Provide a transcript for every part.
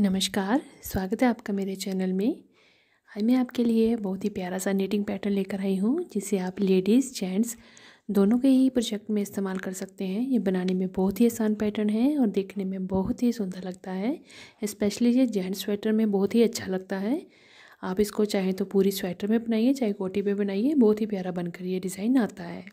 नमस्कार स्वागत है आपका मेरे चैनल में आज मैं आपके लिए बहुत ही प्यारा सा नेटिंग पैटर्न लेकर आई हूँ जिसे आप लेडीज़ जेंट्स दोनों के ही प्रोजेक्ट में इस्तेमाल कर सकते हैं ये बनाने में बहुत ही आसान पैटर्न है और देखने में बहुत ही सुंदर लगता है स्पेशली ये जेंट्स स्वेटर में बहुत ही अच्छा लगता है आप इसको चाहें तो पूरी स्वेटर में बनाइए चाहे कोटी पर बनाइए बहुत ही प्यारा बनकर ये डिज़ाइन आता है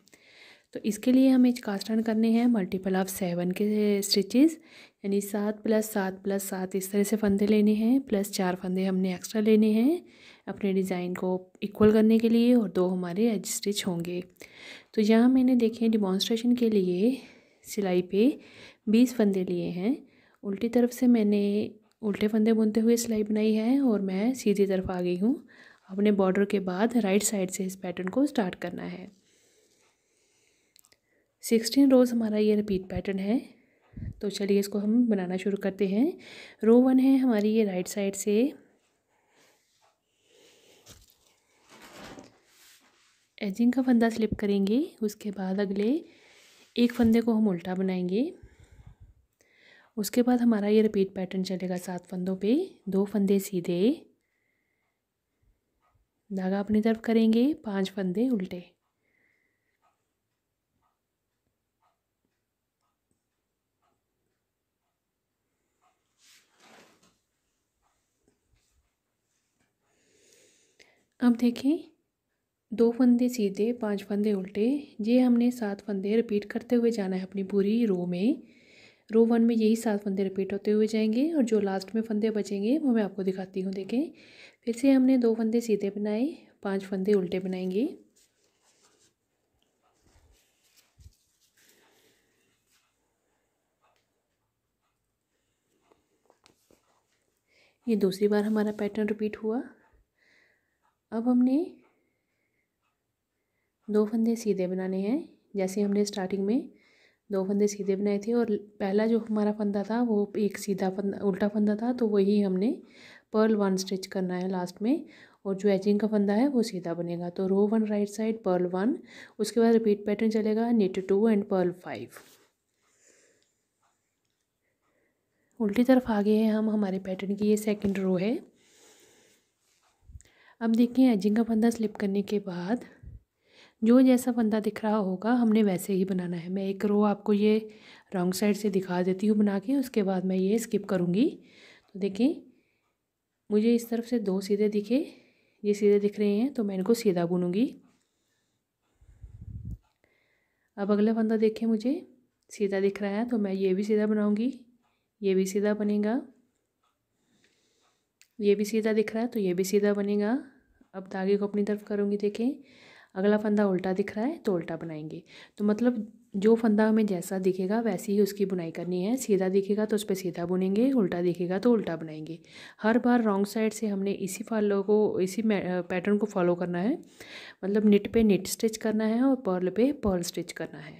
तो इसके लिए हमें कास्ट आर्न करने हैं मल्टीपल ऑफ सेवन के स्टिचेस यानी सात प्लस सात प्लस सात इस तरह से फंदे लेने हैं प्लस चार फंदे हमने एक्स्ट्रा लेने हैं अपने डिज़ाइन को इक्वल करने के लिए और दो हमारे एज स्टिच होंगे तो यहाँ मैंने देखे डिमॉन्स्ट्रेशन के लिए सिलाई पे बीस फंदे लिए हैं उल्टी तरफ से मैंने उल्टे फंदे बुनते हुए सिलाई बनाई है और मैं सीधी तरफ आ गई हूँ अपने बॉर्डर के बाद राइट साइड से इस पैटर्न को स्टार्ट करना है सिक्सटीन रोज़ हमारा ये रिपीट पैटर्न है तो चलिए इसको हम बनाना शुरू करते हैं रो वन है हमारी ये राइट साइड से एजिंग का फंदा स्लिप करेंगे उसके बाद अगले एक फंदे को हम उल्टा बनाएंगे उसके बाद हमारा ये रिपीट पैटर्न चलेगा सात फंदों पे दो फंदे सीधे धागा अपनी तरफ करेंगे पांच फंदे उल्टे अब देखें दो फंदे सीधे पांच फंदे उल्टे ये हमने सात फंदे रिपीट करते हुए जाना है अपनी पूरी रो में रो वन में यही सात फंदे रिपीट होते हुए जाएंगे और जो लास्ट में फंदे बचेंगे वो मैं आपको दिखाती हूँ देखें फिर से हमने दो फंदे सीधे बनाए पांच फंदे उल्टे बनाएंगे ये दूसरी बार हमारा पैटर्न रिपीट हुआ अब हमने दो फंदे सीधे बनाने हैं जैसे हमने स्टार्टिंग में दो फंदे सीधे बनाए थे और पहला जो हमारा फंदा था वो एक सीधा फंदा उल्टा फंदा था तो वही हमने पर्ल वन स्टिच करना है लास्ट में और जो एचिंग का फंदा है वो सीधा बनेगा तो row one right side purl one उसके बाद रिपीट पैटर्न चलेगा knit two and purl five उल्टी तरफ आगे हैं हम हमारे पैटर्न की ये सेकंड रो है अब देखें एजिंग का फंदा स्लिप करने के बाद जो जैसा फंदा दिख रहा होगा हमने वैसे ही बनाना है मैं एक रो आपको ये रॉन्ग साइड से दिखा देती हूँ बना के उसके बाद मैं ये स्किप करूँगी तो देखें मुझे इस तरफ से दो सीधे दिखे ये सीधे दिख रहे हैं तो मैं इनको सीधा बुनूँगी अब अगला फंदा देखें मुझे सीधा दिख रहा है तो मैं ये भी सीधा बनाऊँगी ये भी सीधा बनेगा ये भी सीधा दिख रहा है तो ये भी सीधा बनेगा अब धागे को अपनी तरफ करूँगी देखें अगला फंदा उल्टा दिख रहा है तो उल्टा बनाएंगे तो मतलब जो फंदा हमें जैसा दिखेगा वैसी ही उसकी बुनाई करनी है सीधा दिखेगा तो उस पर सीधा बुनेंगे उल्टा दिखेगा तो उल्टा बनाएंगे हर बार रॉन्ग साइड से हमने इसी फॉलो को इसी पैटर्न को फॉलो करना है मतलब निट पे निट स्टिच करना है और पर्ल पे पर्ल स्टिच करना है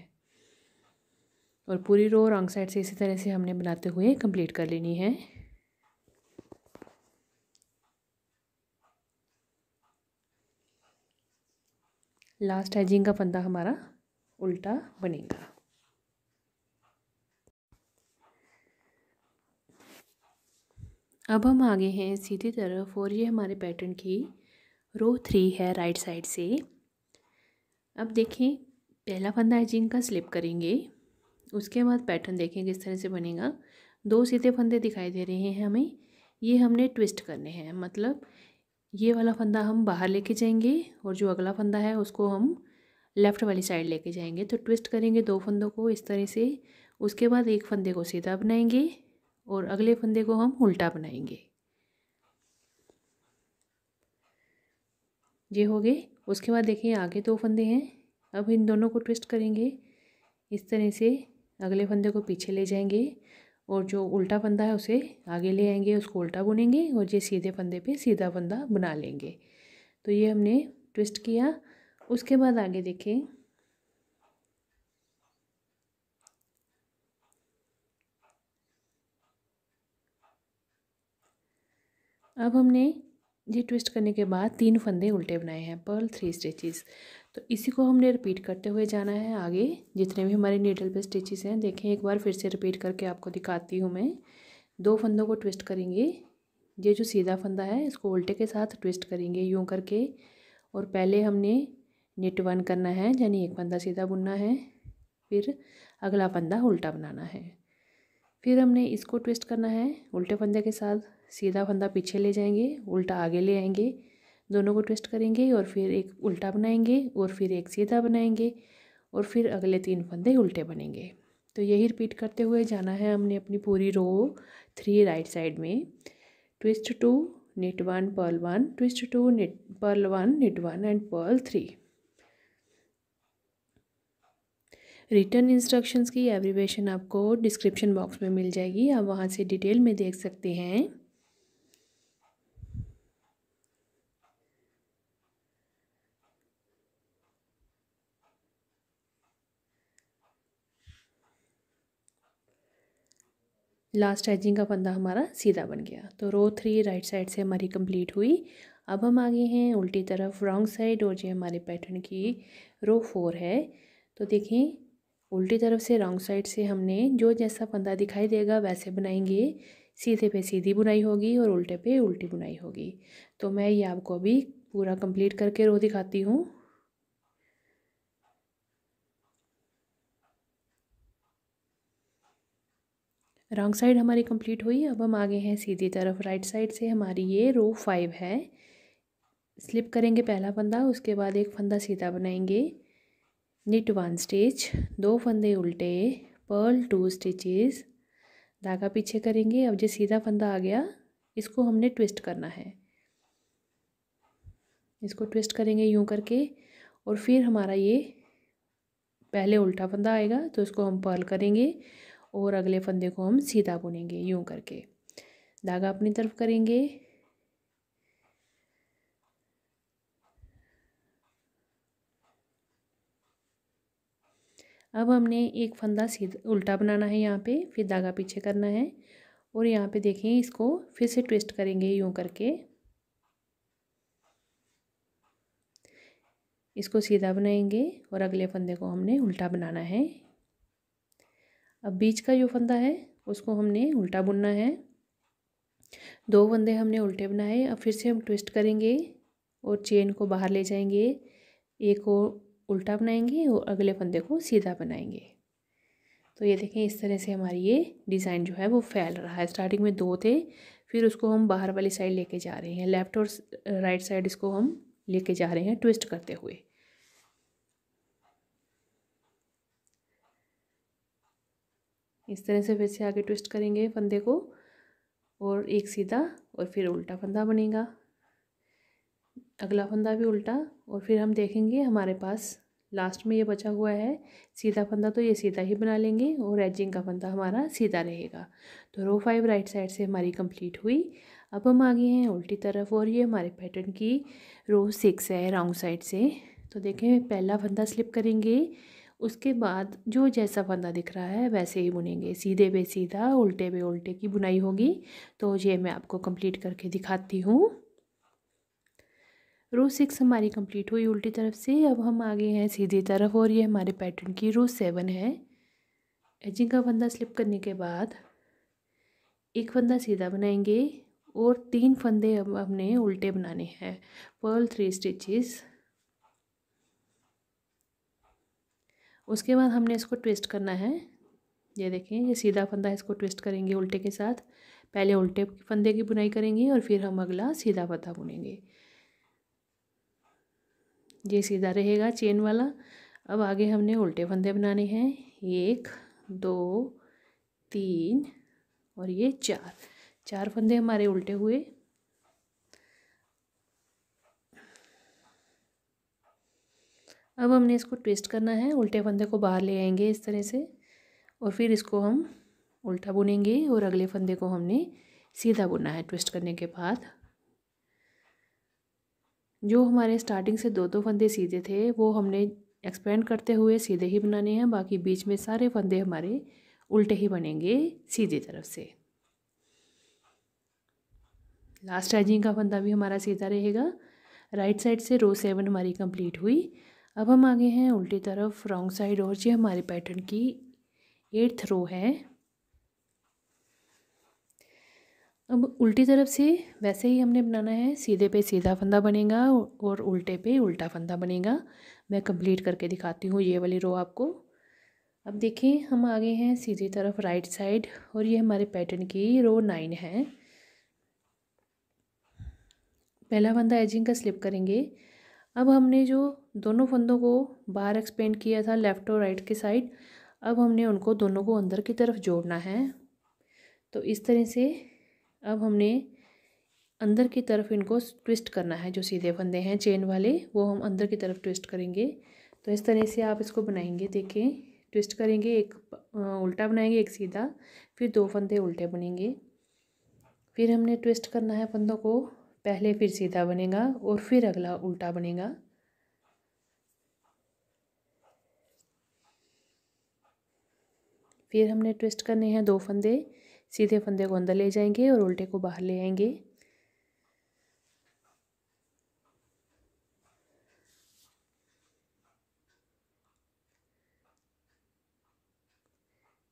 और पूरी रो रॉन्ग साइड से इसी तरह से हमने बनाते हुए कंप्लीट कर लेनी है लास्ट एजिंग का फंदा हमारा उल्टा बनेगा अब हम आगे हैं सीधी तरफ और ये हमारे पैटर्न की रो थ्री है राइट साइड से अब देखें पहला फंदा एजिंग का स्लिप करेंगे उसके बाद पैटर्न देखें किस तरह से बनेगा दो सीधे फंदे दिखाई दे रहे हैं हमें ये हमने ट्विस्ट करने हैं मतलब ये वाला फंदा हम बाहर लेके जाएंगे और जो अगला फंदा है उसको हम लेफ़्ट वाली साइड लेके जाएंगे तो ट्विस्ट करेंगे दो फंदों को इस तरह से उसके बाद एक फंदे को सीधा बनाएंगे और अगले फंदे को हम उल्टा बनाएंगे ये हो गए उसके बाद देखिए आगे दो फंदे हैं अब इन दोनों को ट्विस्ट करेंगे इस तरह से अगले फंदे को पीछे ले जाएंगे और जो उल्टा फंदा है उसे आगे ले आएंगे उसको उल्टा बुनेंगे और ये सीधे फंदे पे सीधा फंदा बना लेंगे तो ये हमने ट्विस्ट किया उसके बाद आगे देखें अब हमने ये ट्विस्ट करने के बाद तीन फंदे उल्टे बनाए हैं पर्ल थ्री स्टिचेस तो इसी को हमने रिपीट करते हुए जाना है आगे जितने भी हमारे नीडल पे स्टिचेस हैं देखें एक बार फिर से रिपीट करके आपको दिखाती हूँ मैं दो फंदों को ट्विस्ट करेंगे ये जो सीधा फंदा है इसको उल्टे के साथ ट्विस्ट करेंगे यूँ करके और पहले हमने नेट वन करना है यानी एक फंदा सीधा बुनना है फिर अगला फंदा उल्टा बनाना है फिर हमने इसको ट्विस्ट करना है उल्टे फंदे के साथ सीधा फंदा पीछे ले जाएंगे उल्टा आगे ले आएंगे दोनों को ट्विस्ट करेंगे और फिर एक उल्टा बनाएंगे और फिर एक सीधा बनाएंगे और फिर अगले तीन फंदे उल्टे बनेंगे तो यही रिपीट करते हुए जाना है हमने अपनी पूरी रो थ्री राइट साइड में twist two knit one purl one twist two knit purl one knit one and purl three return instructions की एवरीवेशन आपको डिस्क्रिप्शन बॉक्स में मिल जाएगी आप वहाँ से डिटेल में देख सकते हैं लास्ट एजिंग का फंदा हमारा सीधा बन गया तो रो थ्री राइट साइड से हमारी कंप्लीट हुई अब हम आगे हैं उल्टी तरफ रॉन्ग साइड और ये हमारे पैटर्न की रो फोर है तो देखें उल्टी तरफ से रॉन्ग साइड से हमने जो जैसा फंदा दिखाई देगा वैसे बनाएंगे सीधे पे सीधी बुनाई होगी और उल्टे पे उल्टी बुनाई होगी तो मैं ये आपको अभी पूरा कंप्लीट करके रो दिखाती हूँ रॉन्ग साइड हमारी कंप्लीट हुई अब हम आगे हैं सीधी तरफ राइट साइड से हमारी ये रो फाइव है स्लिप करेंगे पहला फंदा उसके बाद एक फंदा सीधा बनाएंगे निट वन स्टिच दो फंदे उल्टे पर्ल टू स्टिचेस धागा पीछे करेंगे अब जो सीधा फंदा आ गया इसको हमने ट्विस्ट करना है इसको ट्विस्ट करेंगे यूँ करके और फिर हमारा ये पहले उल्टा फंदा आएगा तो इसको हम पर्ल करेंगे और अगले फंदे को हम सीधा बुनेंगे यूं करके धागा अपनी तरफ करेंगे अब हमने एक फंदा सीधा उल्टा बनाना है यहाँ पे फिर धागा पीछे करना है और यहाँ पे देखें इसको फिर से ट्विस्ट करेंगे यूं करके इसको सीधा बनाएंगे और अगले फंदे को हमने उल्टा बनाना है अब बीच का जो फंदा है उसको हमने उल्टा बुनना है दो फंदे हमने उल्टे बनाए अब फिर से हम ट्विस्ट करेंगे और चेन को बाहर ले जाएंगे एक को उल्टा बनाएंगे और अगले फंदे को सीधा बनाएंगे तो ये देखें इस तरह से हमारी ये डिज़ाइन जो है वो फैल रहा है स्टार्टिंग में दो थे फिर उसको हम बाहर वाली साइड लेके जा रहे हैं लेफ़्ट और राइट साइड इसको हम लेके जा रहे हैं ट्विस्ट करते हुए इस तरह से फिर से आगे ट्विस्ट करेंगे फंदे को और एक सीधा और फिर उल्टा फंदा बनेगा अगला फंदा भी उल्टा और फिर हम देखेंगे हमारे पास लास्ट में ये बचा हुआ है सीधा फंदा तो ये सीधा ही बना लेंगे और एजिंग का फंदा हमारा सीधा रहेगा तो रो फाइव राइट साइड से हमारी कंप्लीट हुई अब हम आ गए हैं उल्टी तरफ और ये हमारे पैटर्न की रो सिक्स है राउंड साइड से तो देखें पहला फंदा स्लिप करेंगे उसके बाद जो जैसा फंदा दिख रहा है वैसे ही बुनेंगे सीधे पे सीधा उल्टे पे उल्टे की बुनाई होगी तो ये मैं आपको कंप्लीट करके दिखाती हूँ रो सिक्स हमारी कंप्लीट हुई उल्टी तरफ से अब हम आगे हैं सीधी तरफ और ये हमारे पैटर्न की रो सेवन है एजिंग का फंदा स्लिप करने के बाद एक फंदा सीधा बनाएंगे और तीन फंदे अब हमने उल्टे बनाने हैं पर्ल थ्री स्टिचेस उसके बाद हमने इसको ट्विस्ट करना है ये देखें ये सीधा फंदा इसको ट्विस्ट करेंगे उल्टे के साथ पहले उल्टे फंदे की बुनाई करेंगे और फिर हम अगला सीधा फंदा बुनेंगे ये सीधा रहेगा चेन वाला अब आगे हमने उल्टे फंदे बनाने हैं एक दो तीन और ये चार चार फंदे हमारे उल्टे हुए अब हमने इसको ट्विस्ट करना है उल्टे फंदे को बाहर ले आएंगे इस तरह से और फिर इसको हम उल्टा बुनेंगे और अगले फंदे को हमने सीधा बुना है ट्विस्ट करने के बाद जो हमारे स्टार्टिंग से दो दो फंदे सीधे थे वो हमने एक्सपेंड करते हुए सीधे ही बनाने हैं बाकी बीच में सारे फंदे हमारे उल्टे ही बनेंगे सीधी तरफ से लास्ट एजिंग का फंदा भी हमारा सीधा रहेगा राइट साइड से रो सेवन हमारी कंप्लीट हुई अब हम आगे हैं उल्टी तरफ रॉन्ग साइड और ये हमारे पैटर्न की एट्थ रो है अब उल्टी तरफ से वैसे ही हमने बनाना है सीधे पे सीधा फंदा बनेगा और उल्टे पे उल्टा फंदा बनेगा मैं कंप्लीट करके दिखाती हूँ ये वाली रो आपको अब देखिए हम आगे हैं सीधी तरफ राइट साइड और ये हमारे पैटर्न की रो नाइन है पहला फंदा एजिंग का स्लिप करेंगे अब हमने जो दोनों फंदों को बाहर एक्सपेंड किया था लेफ़्ट और राइट के साइड अब हमने उनको दोनों को अंदर की तरफ जोड़ना है तो इस तरह से अब हमने अंदर की तरफ इनको ट्विस्ट करना है जो सीधे फंदे हैं चेन वाले वो हम अंदर की तरफ ट्विस्ट करेंगे तो इस तरह से आप इसको बनाएंगे देखें ट्विस्ट करेंगे एक उल्टा बनाएंगे एक सीधा फिर दो फंदे उल्टे बनेंगे फिर हमने ट्विस्ट करना है फंदों को पहले फिर सीधा बनेगा और फिर अगला उल्टा बनेगा फिर हमने ट्विस्ट करने हैं दो फंदे सीधे फंदे को अंदर ले जाएंगे और उल्टे को बाहर ले आएंगे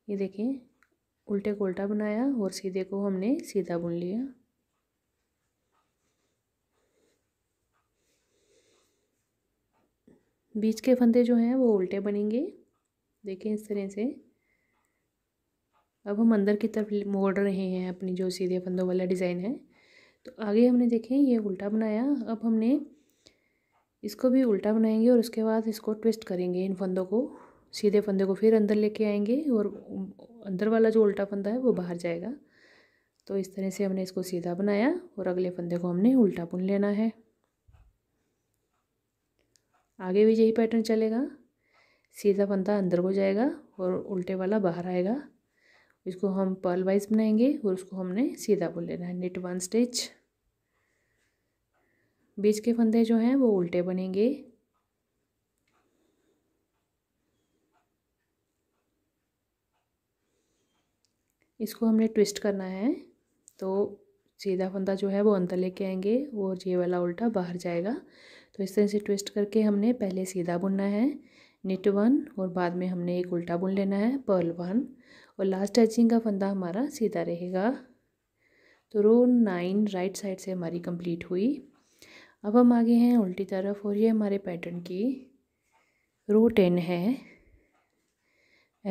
ये देखें उल्टे को उल्टा बनाया और सीधे को हमने सीधा बुन लिया बीच के फंदे जो हैं वो उल्टे बनेंगे देखें इस तरह से अब हम अंदर की तरफ मोड़ रहे हैं अपनी जो सीधे फंदों वाला डिज़ाइन है तो आगे हमने देखें ये उल्टा बनाया अब हमने इसको भी उल्टा बनाएंगे और उसके बाद इसको ट्विस्ट करेंगे इन फंदों को सीधे फंदे को फिर अंदर लेके आएंगे और अंदर वाला जो उल्टा फंदा है वो बाहर जाएगा तो इस तरह से हमने इसको सीधा बनाया और अगले फंदे को हमने उल्टा बुन लेना है आगे भी यही पैटर्न चलेगा सीधा फंदा अंदर को जाएगा और उल्टे वाला बाहर आएगा इसको हम पर्ल वाइज बनाएंगे और उसको हमने सीधा बुन लेना है नेट वन स्टिच बीच के फंदे जो हैं वो उल्टे बनेंगे इसको हमने ट्विस्ट करना है तो सीधा फंदा जो है वो अंदर लेके आएंगे और ये वाला उल्टा बाहर जाएगा तो इस तरह से ट्विस्ट करके हमने पहले सीधा बुनना है निट वन और बाद में हमने एक उल्टा बुन लेना है पर्ल वन और लास्ट एचिंग का फंदा हमारा सीधा रहेगा तो रो नाइन राइट साइड से हमारी कंप्लीट हुई अब हम आगे हैं उल्टी तरफ और ये हमारे पैटर्न की रो टेन है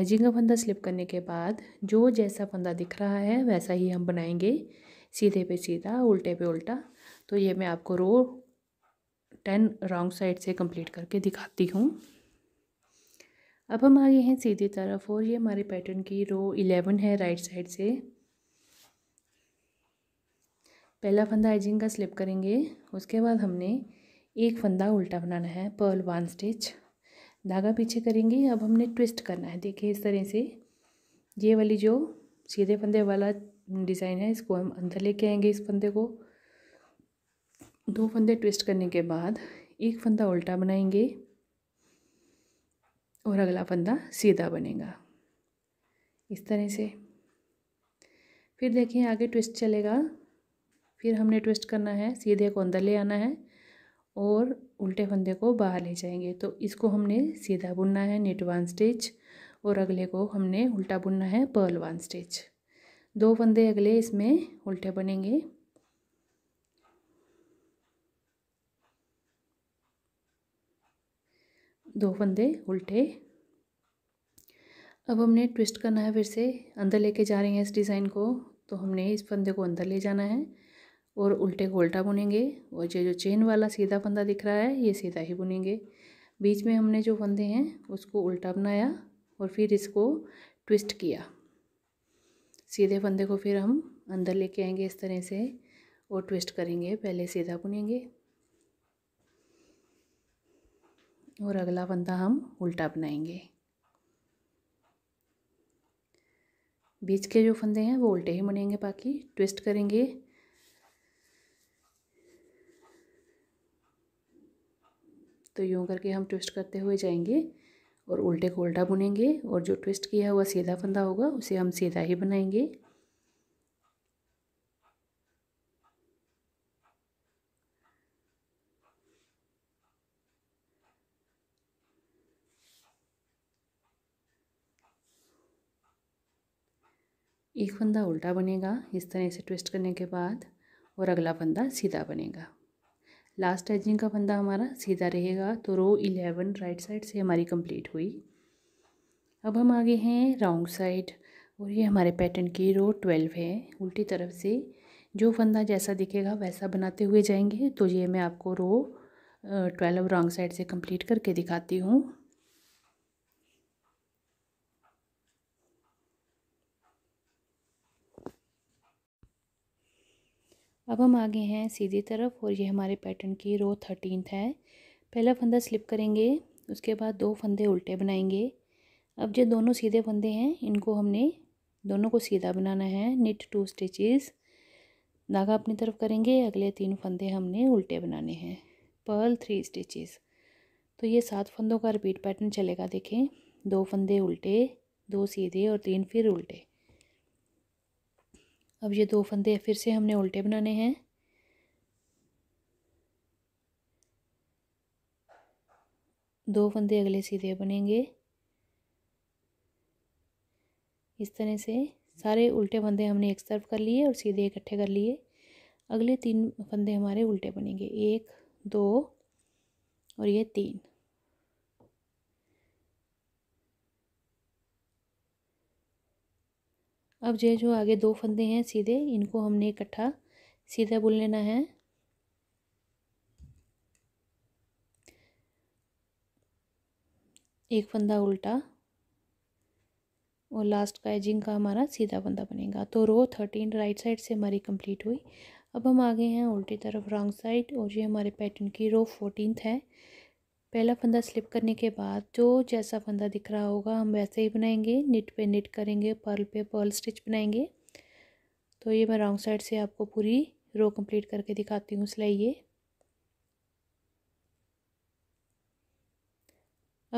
एजिंग का फंदा स्लिप करने के बाद जो जैसा फंदा दिख रहा है वैसा ही हम बनाएंगे सीधे पे सीधा उल्टे पे उल्टा तो ये मैं आपको रो टेन राउंड साइड से कंप्लीट करके दिखाती हूँ अब हम आ गए हैं सीधी तरफ और ये हमारे पैटर्न की रो इलेवन है राइट साइड से पहला फंदा आइजिंग का स्लिप करेंगे उसके बाद हमने एक फंदा उल्टा बनाना है पर्ल वन स्टिच धागा पीछे करेंगे अब हमने ट्विस्ट करना है देखिए इस तरह से ये वाली जो सीधे फंदे वाला डिज़ाइन है इसको हम अंदर लेके आएंगे इस फंदे को दो फंदे ट्विस्ट करने के बाद एक फंदा उल्टा बनाएंगे और अगला फंदा सीधा बनेगा इस तरह से फिर देखिए आगे ट्विस्ट चलेगा फिर हमने ट्विस्ट करना है सीधे को अंदर ले आना है और उल्टे फंदे को बाहर ले जाएंगे तो इसको हमने सीधा बुनना है नेट वन स्टिच और अगले को हमने उल्टा बुनना है पर्ल वन स्टिच दो फंदे अगले इसमें उल्टे बनेंगे दो फंदे उल्टे अब हमने ट्विस्ट करना है फिर से अंदर लेके जा रहे हैं इस डिज़ाइन को तो हमने इस फंदे को अंदर ले जाना है और उल्टे को उल्टा बुनेंगे और ये जो चेन वाला सीधा फंदा दिख रहा है ये सीधा ही बुनेंगे बीच में हमने जो फंदे हैं उसको उल्टा बनाया और फिर इसको ट्विस्ट किया सीधे फंदे को फिर हम अंदर लेके आएंगे इस तरह से और ट्विस्ट करेंगे पहले सीधा बुनेंगे और अगला फंदा हम उल्टा बनाएंगे बीच के जो फंदे हैं वो उल्टे ही बनेंगे बाकी ट्विस्ट करेंगे तो यूँ करके हम ट्विस्ट करते हुए जाएंगे और उल्टे को उल्टा बुनेंगे और जो ट्विस्ट किया हुआ सीधा फंदा होगा उसे हम सीधा ही बनाएंगे एक फंदा उल्टा बनेगा इस तरह से ट्विस्ट करने के बाद और अगला फंदा सीधा बनेगा लास्ट एजिंग का फंदा हमारा सीधा रहेगा तो रो इलेवन राइट साइड से हमारी कंप्लीट हुई अब हम आगे हैं राउंड साइड और ये हमारे पैटर्न की रो ट्वेल्व है उल्टी तरफ से जो फंदा जैसा दिखेगा वैसा बनाते हुए जाएंगे तो ये मैं आपको रो ट्वेल्व रॉन्ग साइड से कंप्लीट करके दिखाती हूँ अब हम आगे हैं सीधी तरफ और ये हमारे पैटर्न की रो थर्टीनथ है पहला फंदा स्लिप करेंगे उसके बाद दो फंदे उल्टे बनाएंगे अब जो दोनों सीधे फंदे हैं इनको हमने दोनों को सीधा बनाना है निट टू स्टिचेस धागा अपनी तरफ करेंगे अगले तीन फंदे हमने उल्टे बनाने हैं पर्ल थ्री स्टिचेस तो ये सात फंदों का रिपीट पैटर्न चलेगा देखें दो फंदे उल्टे दो सीधे और तीन फिर उल्टे अब ये दो फंदे फिर से हमने उल्टे बनाने हैं दो फंदे अगले सीधे बनेंगे इस तरह से सारे उल्टे फंदे हमने एक तरफ कर लिए और सीधे इकट्ठे कर लिए अगले तीन फंदे हमारे उल्टे बनेंगे एक दो और ये तीन अब जो जो आगे दो फंदे हैं सीधे इनको हमने इकट्ठा सीधा बुन लेना है एक फंदा उल्टा और लास्ट का एजिंग का हमारा सीधा फंदा बनेगा तो रो थर्टीन राइट साइड से हमारी कंप्लीट हुई अब हम आगे हैं उल्टी तरफ रॉन्ग साइड और ये हमारे पैटर्न की रो फोर्टीन है पहला फंदा स्लिप करने के बाद जो जैसा फंदा दिख रहा होगा हम वैसे ही बनाएंगे निट पे निट करेंगे पर्ल पे पर्ल स्टिच बनाएंगे तो ये मैं रॉन्ग साइड से आपको पूरी रो कंप्लीट करके दिखाती हूँ सिलाई ये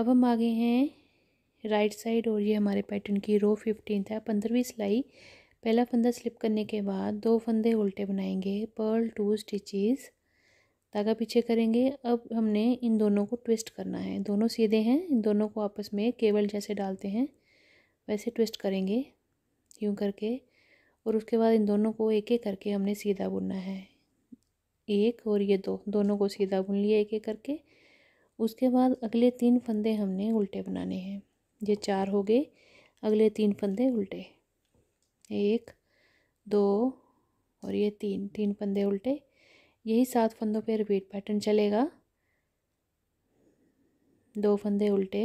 अब हम आगे हैं राइट साइड और ये हमारे पैटर्न की रो फिफ्टीन है पंद्रहवीं सिलाई पहला फंदा स्लिप करने के बाद दो फंदे उल्टे बनाएंगे पर्ल टू स्टिचेज़ धागा पीछे करेंगे अब हमने इन दोनों को ट्विस्ट करना है दोनों सीधे हैं इन दोनों को आपस में केबल जैसे डालते हैं वैसे ट्विस्ट करेंगे यूँ करके और उसके बाद इन दोनों को एक एक करके हमने सीधा बुनना है एक और ये दो दोनों को सीधा बुन लिया एक एक करके उसके बाद अगले तीन फंदे हमने उल्टे बनाने हैं ये चार हो गए अगले तीन फंदे उल्टे एक दो और ये तीन तीन फंदे उल्टे यही सात फंदों पे रिपीट पैटर्न चलेगा दो फंदे उल्टे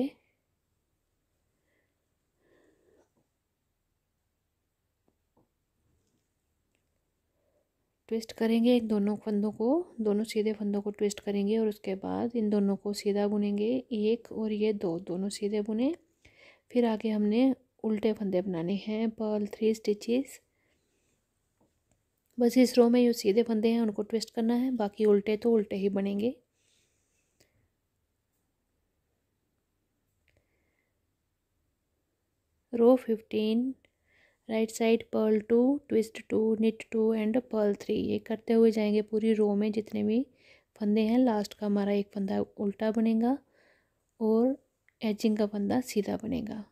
ट्विस्ट करेंगे इन दोनों फंदों को दोनों सीधे फंदों को ट्विस्ट करेंगे और उसके बाद इन दोनों को सीधा बुनेंगे एक और ये दो दोनों सीधे बुने फिर आगे हमने उल्टे फंदे बनाने हैं पर्ल थ्री स्टिचेस बस इस रो में जो सीधे फंदे हैं उनको ट्विस्ट करना है बाकी उल्टे तो उल्टे ही बनेंगे row fifteen right side purl two twist two knit two and purl three ये करते हुए जाएंगे पूरी रो में जितने भी फंदे हैं लास्ट का हमारा एक फंदा उल्टा बनेगा और एचिंग का फंदा सीधा बनेगा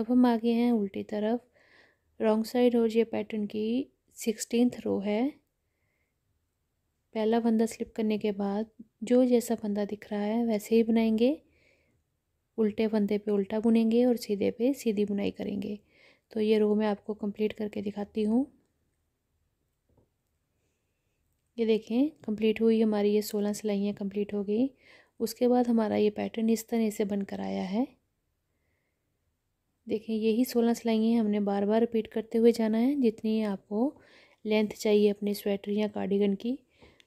अब हम आगे हैं उल्टी तरफ रॉन्ग साइड रोज ये पैटर्न की सिक्सटीनथ रो है पहला फंदा स्लिप करने के बाद जो जैसा फंदा दिख रहा है वैसे ही बनाएंगे उल्टे फंदे पे उल्टा बुनेंगे और सीधे पे सीधी बुनाई करेंगे तो ये रो मैं आपको कंप्लीट करके दिखाती हूँ ये देखें कंप्लीट हुई हमारी ये सोलह सिलाइयाँ कंप्लीट हो गई उसके बाद हमारा ये पैटर्न इस तरह से बनकर आया है देखें यही सोलह सिलाइयाँ हमने बार बार रिपीट करते हुए जाना है जितनी आपको लेंथ चाहिए अपने स्वेटर या कार्डिगन की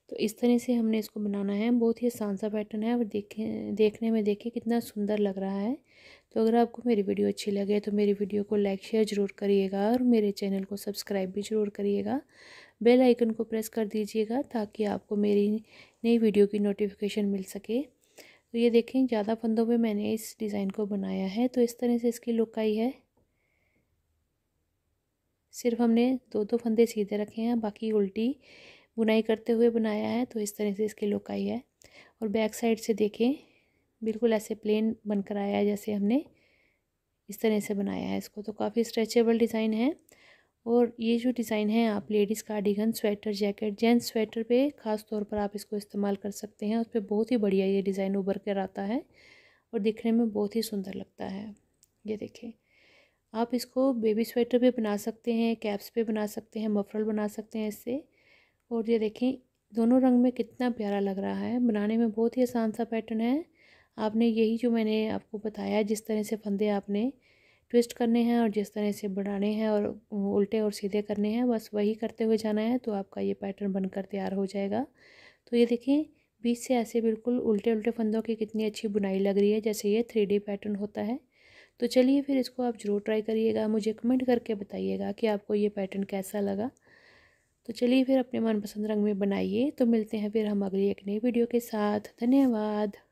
तो इस तरह से हमने इसको बनाना है बहुत ही आसान सा पैटर्न है और देखें देखने में देखिए कितना सुंदर लग रहा है तो अगर आपको मेरी वीडियो अच्छी लगे तो मेरी वीडियो को लाइक शेयर ज़रूर करिएगा और मेरे चैनल को सब्सक्राइब भी ज़रूर करिएगा बेल आइकन को प्रेस कर दीजिएगा ताकि आपको मेरी नई वीडियो की नोटिफिकेशन मिल सके तो ये देखें ज़्यादा फंदों पे मैंने इस डिज़ाइन को बनाया है तो इस तरह से इसकी लुक आई है सिर्फ हमने दो दो फंदे सीधे रखे हैं बाकी उल्टी बुनाई करते हुए बनाया है तो इस तरह से इसकी लुक आई है और बैक साइड से देखें बिल्कुल ऐसे प्लेन बनकर आया है जैसे हमने इस तरह से बनाया है इसको तो काफ़ी स्ट्रेचेबल डिज़ाइन है और ये जो डिज़ाइन है आप ladies cardigan sweater jacket gents sweater पे ख़ास तौर पर आप इसको इस्तेमाल कर सकते हैं उस पर बहुत ही बढ़िया ये डिज़ाइन उभर कर आता है और दिखने में बहुत ही सुंदर लगता है ये देखें आप इसको बेबी स्वेटर पे बना सकते हैं कैप्स पे बना सकते हैं मफरल बना सकते हैं इससे और ये देखें दोनों रंग में कितना प्यारा लग रहा है बनाने में बहुत ही आसान सा पैटर्न है आपने यही जो मैंने आपको बताया जिस तरह से फंदे आपने ट्विस्ट करने हैं और जिस तरह से बनाने हैं और उल्टे और सीधे करने हैं बस वही करते हुए जाना है तो आपका ये पैटर्न बनकर तैयार हो जाएगा तो ये देखिए बीच से ऐसे बिल्कुल उल्टे उल्टे फंदों की कितनी अच्छी बुनाई लग रही है जैसे ये थ्री पैटर्न होता है तो चलिए फिर इसको आप ज़रूर ट्राई करिएगा मुझे कमेंट करके बताइएगा कि आपको ये पैटर्न कैसा लगा तो चलिए फिर अपने मनपसंद रंग में बनाइए तो मिलते हैं फिर हम अगली एक नई वीडियो के साथ धन्यवाद